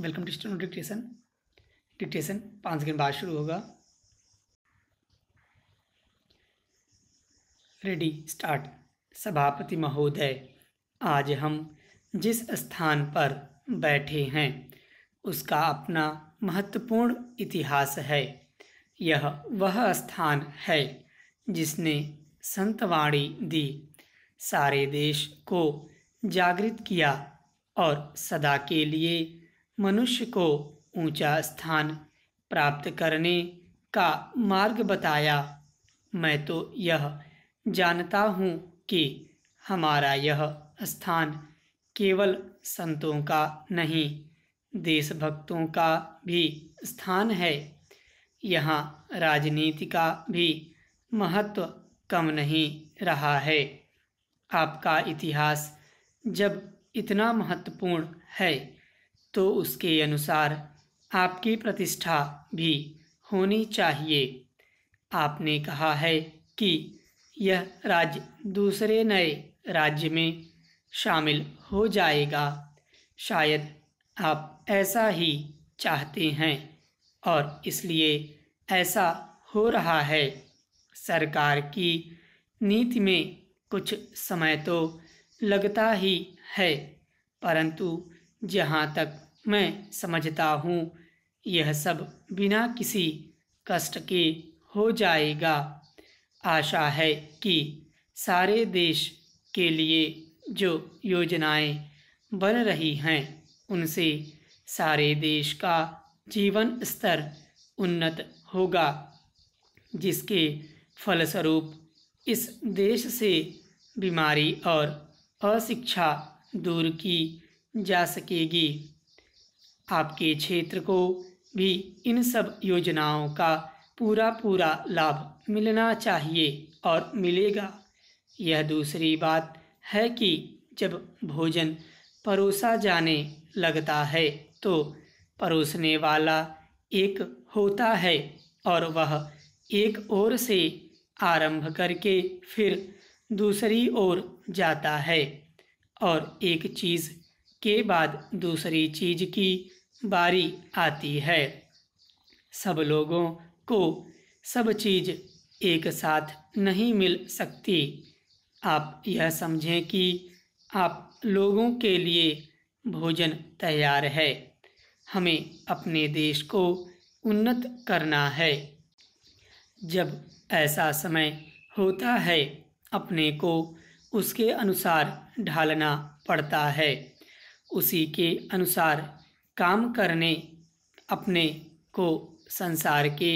welcome to student dictation dictation पाँच second बाद शुरू होगा रेडी स्टार्ट सभापति महोदय आज हम जिस स्थान पर बैठे हैं उसका अपना महत्वपूर्ण इतिहास है यह वह स्थान है जिसने संतवाणी दी सारे देश को जागृत किया और सदा के लिए मनुष्य को ऊंचा स्थान प्राप्त करने का मार्ग बताया मैं तो यह जानता हूँ कि हमारा यह स्थान केवल संतों का नहीं देशभक्तों का भी स्थान है यहाँ राजनीति का भी महत्व कम नहीं रहा है आपका इतिहास जब इतना महत्वपूर्ण है तो उसके अनुसार आपकी प्रतिष्ठा भी होनी चाहिए आपने कहा है कि यह राज्य दूसरे नए राज्य में शामिल हो जाएगा शायद आप ऐसा ही चाहते हैं और इसलिए ऐसा हो रहा है सरकार की नीति में कुछ समय तो लगता ही है परंतु जहाँ तक मैं समझता हूँ यह सब बिना किसी कष्ट के हो जाएगा आशा है कि सारे देश के लिए जो योजनाएं बन रही हैं उनसे सारे देश का जीवन स्तर उन्नत होगा जिसके फलस्वरूप इस देश से बीमारी और अशिक्षा दूर की जा सकेगी आपके क्षेत्र को भी इन सब योजनाओं का पूरा पूरा लाभ मिलना चाहिए और मिलेगा यह दूसरी बात है कि जब भोजन परोसा जाने लगता है तो परोसने वाला एक होता है और वह एक ओर से आरंभ करके फिर दूसरी ओर जाता है और एक चीज़ के बाद दूसरी चीज़ की बारी आती है सब लोगों को सब चीज़ एक साथ नहीं मिल सकती आप यह समझें कि आप लोगों के लिए भोजन तैयार है हमें अपने देश को उन्नत करना है जब ऐसा समय होता है अपने को उसके अनुसार ढालना पड़ता है उसी के अनुसार काम करने अपने को संसार के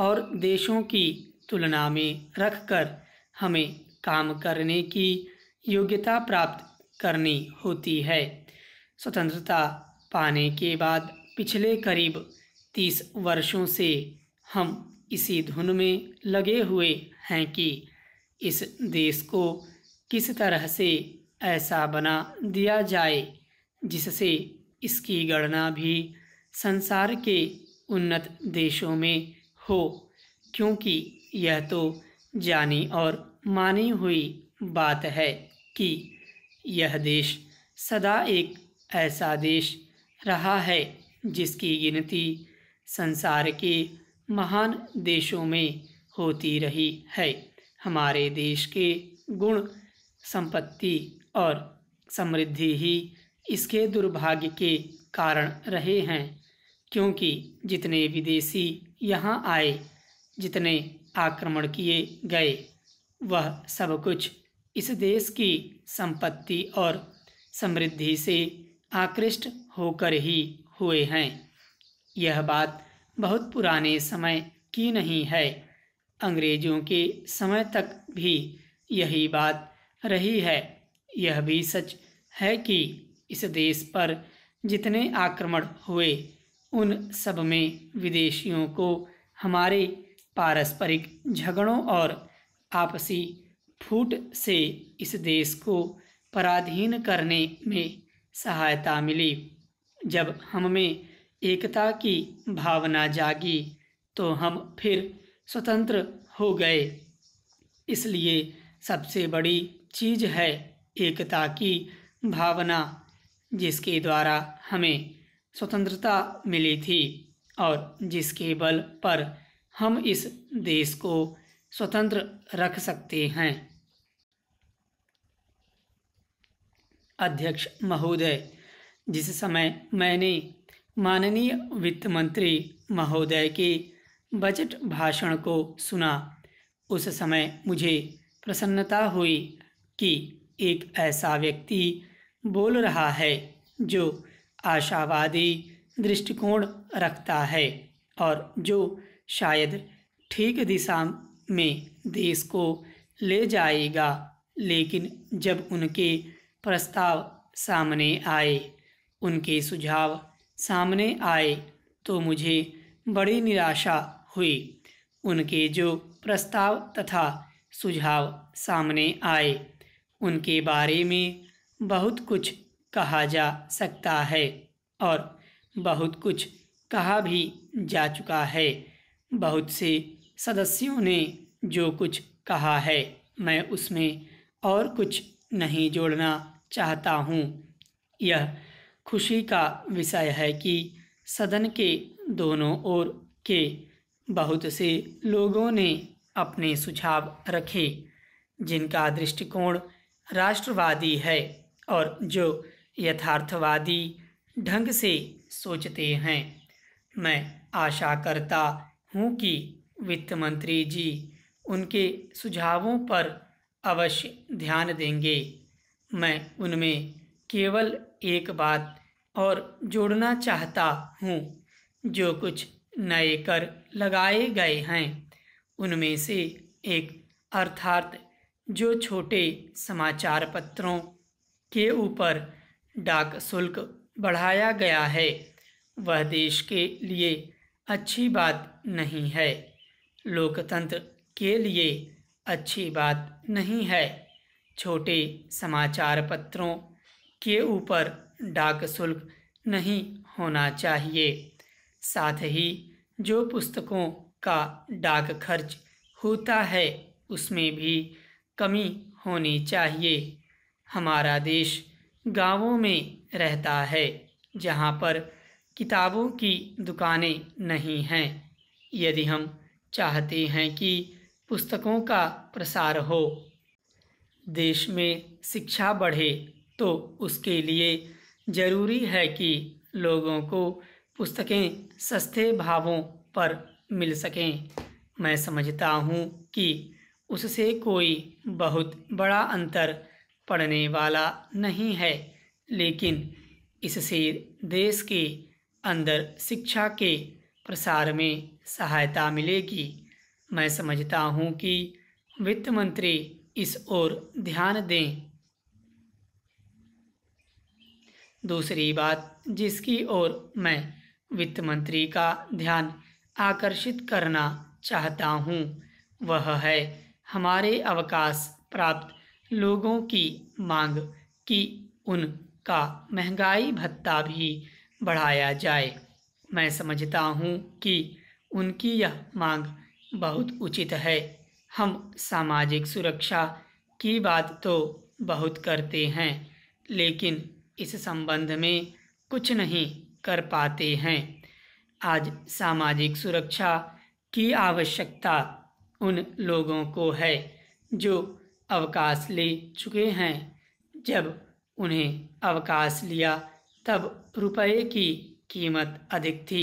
और देशों की तुलना में रखकर हमें काम करने की योग्यता प्राप्त करनी होती है स्वतंत्रता पाने के बाद पिछले करीब तीस वर्षों से हम इसी धुन में लगे हुए हैं कि इस देश को किस तरह से ऐसा बना दिया जाए जिससे इसकी गणना भी संसार के उन्नत देशों में हो क्योंकि यह तो जानी और मानी हुई बात है कि यह देश सदा एक ऐसा देश रहा है जिसकी गिनती संसार के महान देशों में होती रही है हमारे देश के गुण संपत्ति और समृद्धि ही इसके दुर्भाग्य के कारण रहे हैं क्योंकि जितने विदेशी यहाँ आए जितने आक्रमण किए गए वह सब कुछ इस देश की संपत्ति और समृद्धि से आकृष्ट होकर ही हुए हैं यह बात बहुत पुराने समय की नहीं है अंग्रेजों के समय तक भी यही बात रही है यह भी सच है कि इस देश पर जितने आक्रमण हुए उन सब में विदेशियों को हमारे पारस्परिक झगड़ों और आपसी फूट से इस देश को पराधीन करने में सहायता मिली जब हम में एकता की भावना जागी तो हम फिर स्वतंत्र हो गए इसलिए सबसे बड़ी चीज है एकता की भावना जिसके द्वारा हमें स्वतंत्रता मिली थी और जिसके बल पर हम इस देश को स्वतंत्र रख सकते हैं अध्यक्ष महोदय जिस समय मैंने माननीय वित्त मंत्री महोदय के बजट भाषण को सुना उस समय मुझे प्रसन्नता हुई कि एक ऐसा व्यक्ति बोल रहा है जो आशावादी दृष्टिकोण रखता है और जो शायद ठीक दिशा में देश को ले जाएगा लेकिन जब उनके प्रस्ताव सामने आए उनके सुझाव सामने आए तो मुझे बड़ी निराशा हुई उनके जो प्रस्ताव तथा सुझाव सामने आए उनके बारे में बहुत कुछ कहा जा सकता है और बहुत कुछ कहा भी जा चुका है बहुत से सदस्यों ने जो कुछ कहा है मैं उसमें और कुछ नहीं जोड़ना चाहता हूँ यह खुशी का विषय है कि सदन के दोनों ओर के बहुत से लोगों ने अपने सुझाव रखे जिनका दृष्टिकोण राष्ट्रवादी है और जो यथार्थवादी ढंग से सोचते हैं मैं आशा करता हूँ कि वित्त मंत्री जी उनके सुझावों पर अवश्य ध्यान देंगे मैं उनमें केवल एक बात और जोड़ना चाहता हूँ जो कुछ नए कर लगाए गए हैं उनमें से एक अर्थात जो छोटे समाचार पत्रों के ऊपर डाक शुल्क बढ़ाया गया है वह देश के लिए अच्छी बात नहीं है लोकतंत्र के लिए अच्छी बात नहीं है छोटे समाचार पत्रों के ऊपर डाक शुल्क नहीं होना चाहिए साथ ही जो पुस्तकों का डाक खर्च होता है उसमें भी कमी होनी चाहिए हमारा देश गांवों में रहता है जहां पर किताबों की दुकानें नहीं हैं यदि हम चाहते हैं कि पुस्तकों का प्रसार हो देश में शिक्षा बढ़े तो उसके लिए ज़रूरी है कि लोगों को पुस्तकें सस्ते भावों पर मिल सकें मैं समझता हूँ कि उससे कोई बहुत बड़ा अंतर पढ़ने वाला नहीं है लेकिन इससे देश के अंदर शिक्षा के प्रसार में सहायता मिलेगी मैं समझता हूँ कि वित्त मंत्री इस ओर ध्यान दें दूसरी बात जिसकी ओर मैं वित्त मंत्री का ध्यान आकर्षित करना चाहता हूँ वह है हमारे अवकाश प्राप्त लोगों की मांग कि उनका महंगाई भत्ता भी बढ़ाया जाए मैं समझता हूँ कि उनकी यह मांग बहुत उचित है हम सामाजिक सुरक्षा की बात तो बहुत करते हैं लेकिन इस संबंध में कुछ नहीं कर पाते हैं आज सामाजिक सुरक्षा की आवश्यकता उन लोगों को है जो अवकाश ले चुके हैं जब उन्हें अवकाश लिया तब रुपए की कीमत अधिक थी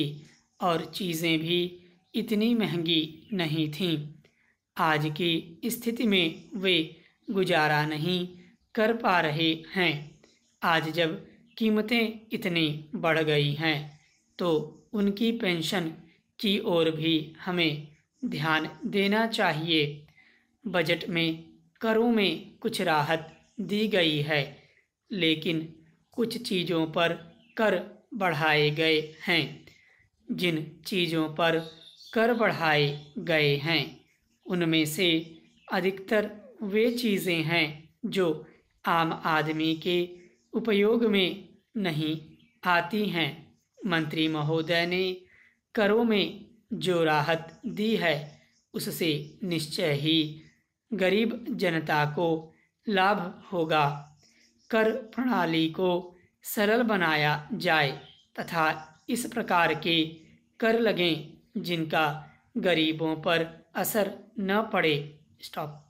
और चीज़ें भी इतनी महंगी नहीं थीं आज की स्थिति में वे गुजारा नहीं कर पा रहे हैं आज जब कीमतें इतनी बढ़ गई हैं तो उनकी पेंशन की ओर भी हमें ध्यान देना चाहिए बजट में करों में कुछ राहत दी गई है लेकिन कुछ चीज़ों पर कर बढ़ाए गए हैं जिन चीज़ों पर कर बढ़ाए गए हैं उनमें से अधिकतर वे चीज़ें हैं जो आम आदमी के उपयोग में नहीं आती हैं मंत्री महोदय ने करों में जो राहत दी है उससे निश्चय ही गरीब जनता को लाभ होगा कर प्रणाली को सरल बनाया जाए तथा इस प्रकार के कर लगें जिनका गरीबों पर असर न पड़े स्टॉप